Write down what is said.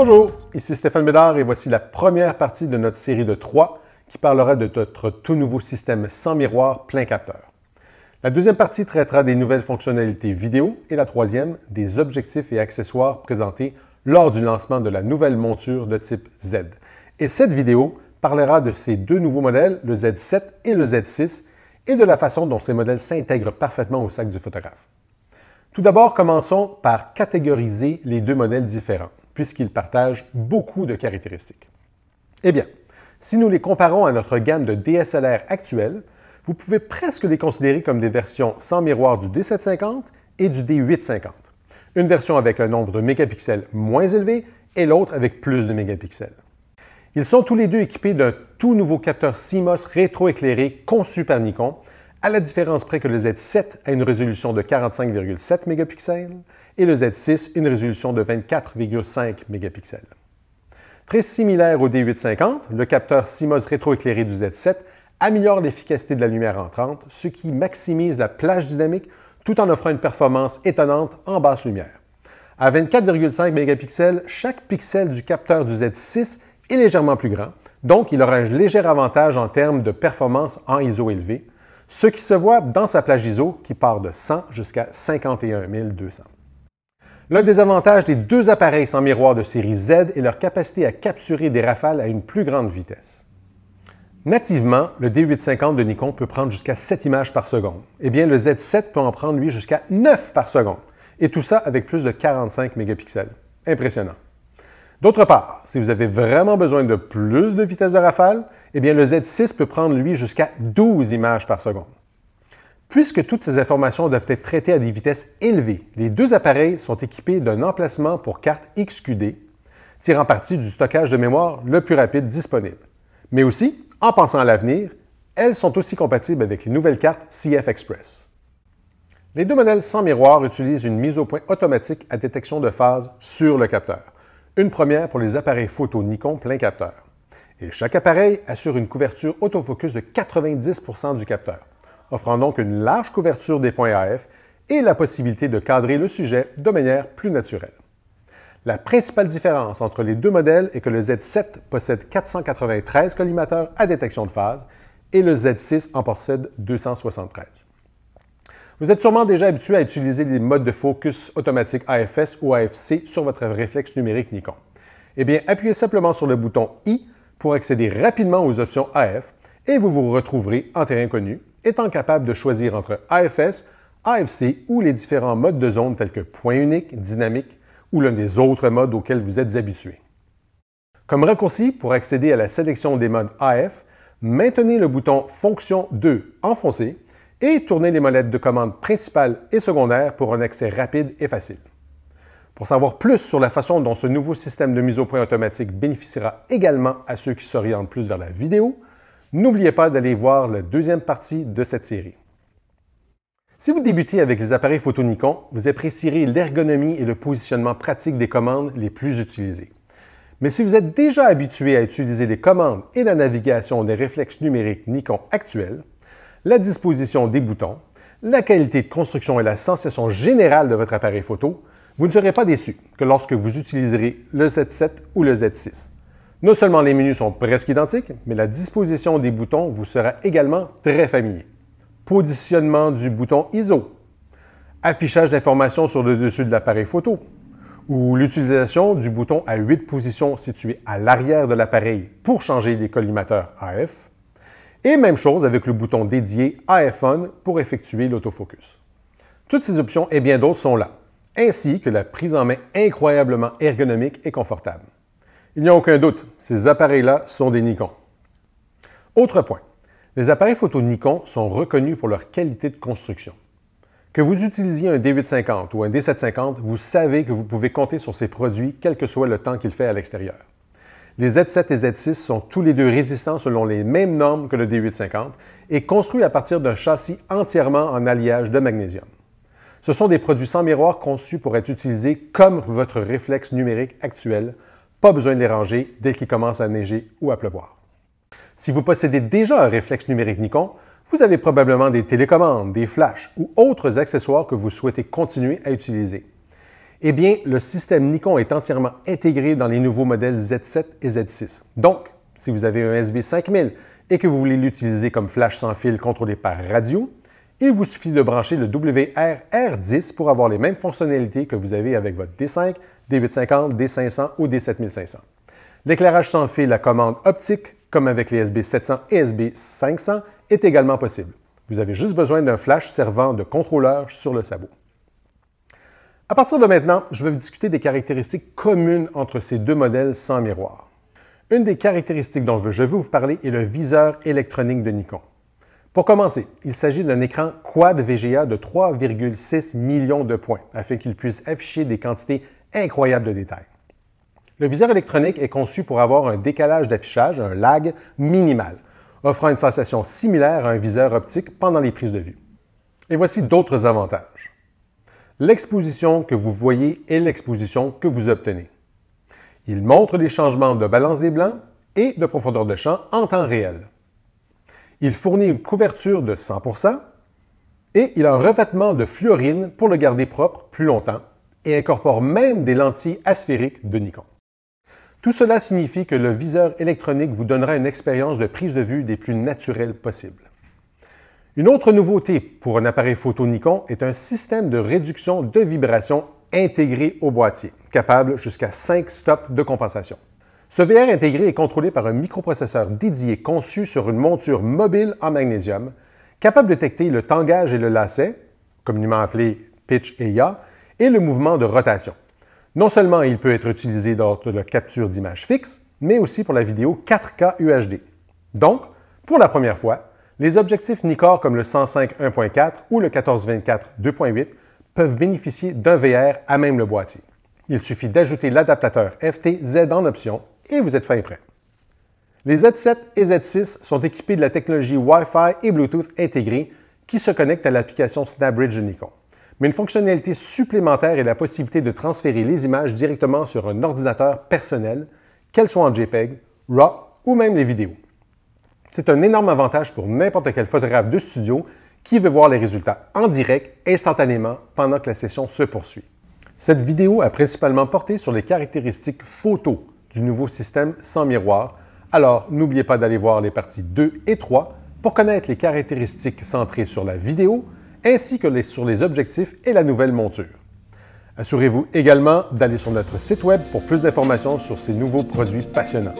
Bonjour, ici Stéphane Bédard et voici la première partie de notre série de 3 qui parlera de notre tout nouveau système sans miroir plein capteur. La deuxième partie traitera des nouvelles fonctionnalités vidéo et la troisième des objectifs et accessoires présentés lors du lancement de la nouvelle monture de type Z. Et cette vidéo parlera de ces deux nouveaux modèles, le Z7 et le Z6, et de la façon dont ces modèles s'intègrent parfaitement au sac du photographe. Tout d'abord, commençons par catégoriser les deux modèles différents puisqu'ils partagent beaucoup de caractéristiques. Eh bien, si nous les comparons à notre gamme de DSLR actuelle, vous pouvez presque les considérer comme des versions sans miroir du D750 et du D850. Une version avec un nombre de mégapixels moins élevé et l'autre avec plus de mégapixels. Ils sont tous les deux équipés d'un tout nouveau capteur CMOS rétroéclairé conçu par Nikon à la différence près que le Z7 a une résolution de 45,7 mégapixels et le Z6 une résolution de 24,5 mégapixels. Très similaire au D850, le capteur CMOS rétroéclairé du Z7 améliore l'efficacité de la lumière entrante, ce qui maximise la plage dynamique tout en offrant une performance étonnante en basse lumière. À 24,5 mégapixels, chaque pixel du capteur du Z6 est légèrement plus grand, donc il aura un léger avantage en termes de performance en ISO élevé, ce qui se voit dans sa plage ISO qui part de 100 jusqu'à 51 200. L'un des avantages des deux appareils sans miroir de série Z est leur capacité à capturer des rafales à une plus grande vitesse. Nativement, le D850 de Nikon peut prendre jusqu'à 7 images par seconde. Eh bien, le Z7 peut en prendre, lui, jusqu'à 9 par seconde. Et tout ça avec plus de 45 mégapixels. Impressionnant. D'autre part, si vous avez vraiment besoin de plus de vitesse de rafale, eh bien le Z6 peut prendre, lui, jusqu'à 12 images par seconde. Puisque toutes ces informations doivent être traitées à des vitesses élevées, les deux appareils sont équipés d'un emplacement pour carte XQD, tirant parti du stockage de mémoire le plus rapide disponible. Mais aussi, en pensant à l'avenir, elles sont aussi compatibles avec les nouvelles cartes CF Express. Les deux modèles sans miroir utilisent une mise au point automatique à détection de phase sur le capteur une première pour les appareils photo Nikon plein capteur. Et chaque appareil assure une couverture autofocus de 90 du capteur, offrant donc une large couverture des points AF et la possibilité de cadrer le sujet de manière plus naturelle. La principale différence entre les deux modèles est que le Z7 possède 493 collimateurs à détection de phase et le Z6 en possède 273. Vous êtes sûrement déjà habitué à utiliser les modes de focus automatique AFS ou AFC sur votre réflexe numérique Nikon. Eh bien, appuyez simplement sur le bouton I pour accéder rapidement aux options AF et vous vous retrouverez en terrain connu, étant capable de choisir entre AFS, AFC ou les différents modes de zone tels que point unique, dynamique ou l'un des autres modes auxquels vous êtes habitué. Comme raccourci pour accéder à la sélection des modes AF, maintenez le bouton Fonction 2 enfoncé et tourner les molettes de commande principales et secondaires pour un accès rapide et facile. Pour savoir plus sur la façon dont ce nouveau système de mise au point automatique bénéficiera également à ceux qui s'orientent plus vers la vidéo, n'oubliez pas d'aller voir la deuxième partie de cette série. Si vous débutez avec les appareils photo Nikon, vous apprécierez l'ergonomie et le positionnement pratique des commandes les plus utilisées. Mais si vous êtes déjà habitué à utiliser les commandes et la navigation des réflexes numériques Nikon actuels, la disposition des boutons, la qualité de construction et la sensation générale de votre appareil photo, vous ne serez pas déçu que lorsque vous utiliserez le Z7 ou le Z6. Non seulement les menus sont presque identiques, mais la disposition des boutons vous sera également très familier. Positionnement du bouton ISO, affichage d'informations sur le dessus de l'appareil photo, ou l'utilisation du bouton à 8 positions situé à l'arrière de l'appareil pour changer les collimateurs AF, et même chose avec le bouton dédié iPhone pour effectuer l'autofocus. Toutes ces options et bien d'autres sont là, ainsi que la prise en main incroyablement ergonomique et confortable. Il n'y a aucun doute, ces appareils-là sont des Nikon. Autre point, les appareils photo Nikon sont reconnus pour leur qualité de construction. Que vous utilisiez un D850 ou un D750, vous savez que vous pouvez compter sur ces produits quel que soit le temps qu'il fait à l'extérieur. Les Z7 et Z6 sont tous les deux résistants selon les mêmes normes que le D850 et construits à partir d'un châssis entièrement en alliage de magnésium. Ce sont des produits sans miroir conçus pour être utilisés comme votre réflexe numérique actuel. Pas besoin de les ranger dès qu'il commence à neiger ou à pleuvoir. Si vous possédez déjà un réflexe numérique Nikon, vous avez probablement des télécommandes, des flashs ou autres accessoires que vous souhaitez continuer à utiliser. Eh bien, le système Nikon est entièrement intégré dans les nouveaux modèles Z7 et Z6. Donc, si vous avez un SB5000 et que vous voulez l'utiliser comme flash sans fil contrôlé par radio, il vous suffit de brancher le wr r 10 pour avoir les mêmes fonctionnalités que vous avez avec votre D5, D850, D500 ou D7500. L'éclairage sans fil à commande optique, comme avec les SB700 et SB500, est également possible. Vous avez juste besoin d'un flash servant de contrôleur sur le sabot. À partir de maintenant, je vais vous discuter des caractéristiques communes entre ces deux modèles sans miroir. Une des caractéristiques dont je veux vous parler est le viseur électronique de Nikon. Pour commencer, il s'agit d'un écran quad VGA de 3,6 millions de points afin qu'il puisse afficher des quantités incroyables de détails. Le viseur électronique est conçu pour avoir un décalage d'affichage, un lag minimal, offrant une sensation similaire à un viseur optique pendant les prises de vue. Et voici d'autres avantages l'exposition que vous voyez est l'exposition que vous obtenez. Il montre les changements de balance des blancs et de profondeur de champ en temps réel. Il fournit une couverture de 100 et il a un revêtement de fluorine pour le garder propre plus longtemps et incorpore même des lentilles asphériques de Nikon. Tout cela signifie que le viseur électronique vous donnera une expérience de prise de vue des plus naturelles possibles. Une autre nouveauté pour un appareil photo Nikon est un système de réduction de vibrations intégré au boîtier, capable jusqu'à 5 stops de compensation. Ce VR intégré est contrôlé par un microprocesseur dédié conçu sur une monture mobile en magnésium, capable de détecter le tangage et le lacet, communément appelé pitch et yaw, et le mouvement de rotation. Non seulement il peut être utilisé dans la capture d'images fixes, mais aussi pour la vidéo 4K UHD. Donc, pour la première fois, les objectifs Nikkor comme le 105 1.4 ou le 1424 2.8 peuvent bénéficier d'un VR à même le boîtier. Il suffit d'ajouter l'adaptateur FTZ en option et vous êtes fin prêt. Les Z7 et Z6 sont équipés de la technologie Wi-Fi et Bluetooth intégrée qui se connecte à l'application SnapBridge de Nikon. Mais une fonctionnalité supplémentaire est la possibilité de transférer les images directement sur un ordinateur personnel, qu'elles soient en JPEG, RAW ou même les vidéos. C'est un énorme avantage pour n'importe quel photographe de studio qui veut voir les résultats en direct, instantanément, pendant que la session se poursuit. Cette vidéo a principalement porté sur les caractéristiques photo du nouveau système sans miroir, alors n'oubliez pas d'aller voir les parties 2 et 3 pour connaître les caractéristiques centrées sur la vidéo ainsi que sur les objectifs et la nouvelle monture. Assurez-vous également d'aller sur notre site web pour plus d'informations sur ces nouveaux produits passionnants.